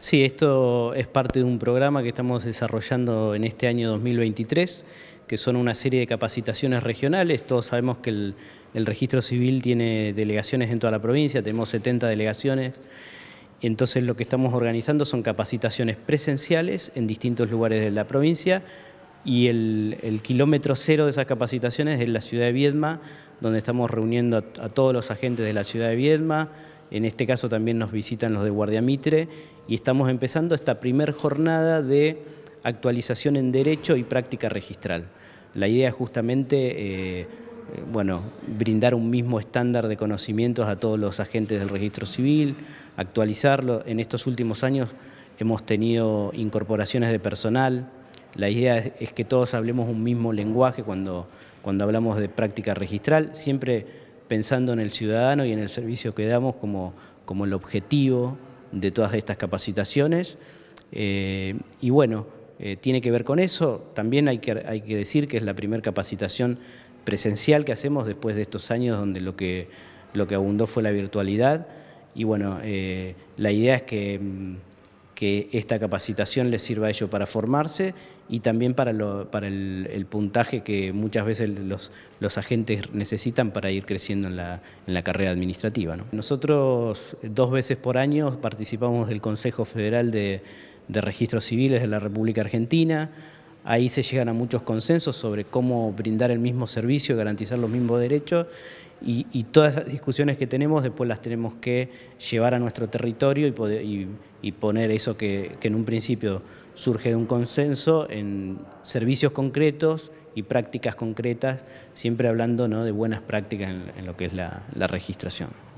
Sí, esto es parte de un programa que estamos desarrollando en este año 2023, que son una serie de capacitaciones regionales. Todos sabemos que el, registro civil tiene delegaciones en toda la provincia, tenemos 70 delegaciones. entonces lo que estamos organizando son capacitaciones presenciales en distintos lugares de la provincia y el, kilómetro cero de esas capacitaciones es la ciudad de Viedma, donde estamos reuniendo a, todos los agentes de la ciudad de Viedma, en este caso también nos visitan los de Guardia Mitre, y estamos empezando esta primer jornada de actualización en derecho y práctica registral. La idea es justamente eh, eh, bueno, brindar un mismo estándar de conocimientos a todos los agentes del registro civil, actualizarlo. En estos últimos años hemos tenido incorporaciones de personal, la idea es que todos hablemos un mismo lenguaje cuando, cuando hablamos de práctica registral, siempre pensando en el ciudadano y en el servicio que damos como, como el objetivo de todas estas capacitaciones. Eh, y bueno, eh, tiene que ver con eso. También hay que, hay que decir que es la primera capacitación presencial que hacemos después de estos años donde lo que, lo que abundó fue la virtualidad. Y bueno, eh, la idea es que mm, que esta capacitación les sirva a ellos para formarse y también para, el, puntaje que muchas veces los, agentes necesitan para ir creciendo en la, carrera administrativa. Nosotros dos veces por año participamos del Consejo Federal de, de Registros Civiles de la República Argentina, Ahí se llegan a muchos consensos sobre cómo brindar el mismo servicio, garantizar los mismos derechos y, todas esas discusiones que tenemos después las tenemos que llevar a nuestro territorio y, poner eso que, en un principio surge de un consenso en servicios concretos y prácticas concretas, siempre hablando ¿no? de buenas prácticas en, lo que es la registración.